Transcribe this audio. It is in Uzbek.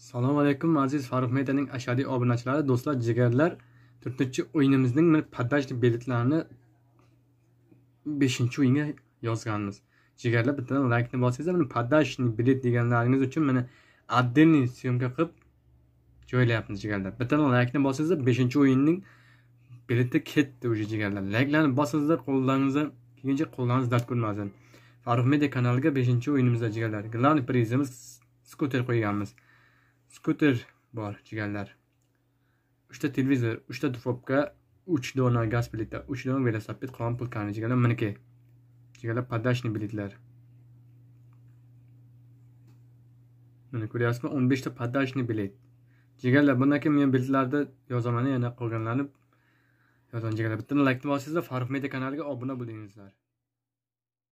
assalomu alaykum aziz farruh medyaning ashadiy obunachilari do'stlar jigarlar belirtilerini o'yinimizning poddajni biletlarini beshinchi o'yinga yozganmiz jigarlar bittadan laykni paddaşlı mana poddajni bilet deganlaringiz uchun mana отдельный şöyle qilib joylayapmiz jigarlar bittadan like'ını basıyorsa, beşinci o'yinning belirti ketdi уже jigarlar layklarni basıyorsa, kollarınızı, kelgancha qo'llaringiz dert ko'rmasin Faruk media kanaliga beşinci o'yinimizda jigarlar grand prizimiz skuter qo'yganmiz skuter bor jigarlar uchta televizor uchta dufobka uch dona gaz plita uch dona velosiped qolgan pul kani jigarlar miniki jigarlar подачный biletlar mana ko'ryapsizmi o'n beshta подачный bilet jigarlar bundan keyin men biletlarni yozaman yana qolganlarni yozaman jigarlar bittani like bosingizlar farruh media kanaliga obuna bo'lingizlar